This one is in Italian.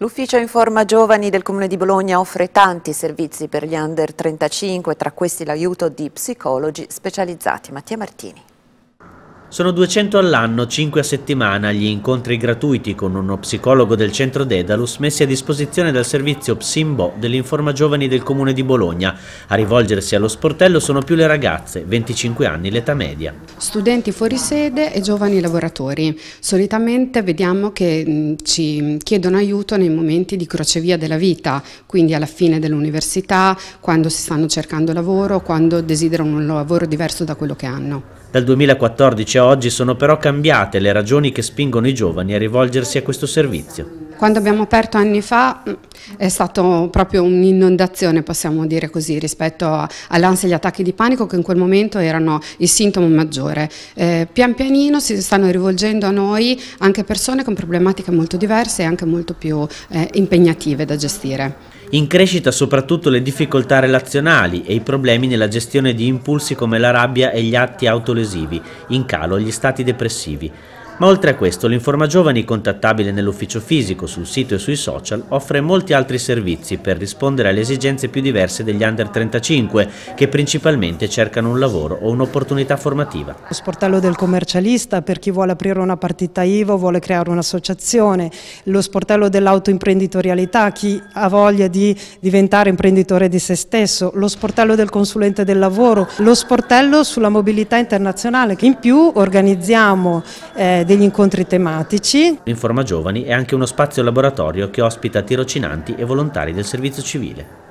L'ufficio Informa Giovani del Comune di Bologna offre tanti servizi per gli under 35, tra questi l'aiuto di psicologi specializzati. Mattia Martini. Sono 200 all'anno, 5 a settimana, gli incontri gratuiti con uno psicologo del centro Dedalus messi a disposizione dal servizio Psimbo dell'Informa Giovani del Comune di Bologna. A rivolgersi allo sportello sono più le ragazze, 25 anni l'età media. Studenti fuori sede e giovani lavoratori. Solitamente vediamo che mm, ci chiedono aiuto nei momenti di crocevia della vita, quindi alla fine dell'università, quando si stanno cercando lavoro, quando desiderano un lavoro diverso da quello che hanno. Dal 2014 a oggi sono però cambiate le ragioni che spingono i giovani a rivolgersi a questo servizio. Quando abbiamo aperto anni fa è stata proprio un'inondazione, possiamo dire così, rispetto all'ansia e agli attacchi di panico che in quel momento erano il sintomo maggiore. Eh, pian pianino si stanno rivolgendo a noi anche persone con problematiche molto diverse e anche molto più eh, impegnative da gestire. In crescita soprattutto le difficoltà relazionali e i problemi nella gestione di impulsi come la rabbia e gli atti autolesivi, in calo gli stati depressivi. Ma oltre a questo, l'Informa Giovani, contattabile nell'ufficio fisico, sul sito e sui social, offre molti altri servizi per rispondere alle esigenze più diverse degli under 35, che principalmente cercano un lavoro o un'opportunità formativa. Lo sportello del commercialista per chi vuole aprire una partita IVA, vuole creare un'associazione, lo sportello dell'autoimprenditorialità, chi ha voglia di diventare imprenditore di se stesso, lo sportello del consulente del lavoro, lo sportello sulla mobilità internazionale. In più organizziamo eh, degli incontri tematici. Informa Giovani è anche uno spazio laboratorio che ospita tirocinanti e volontari del servizio civile.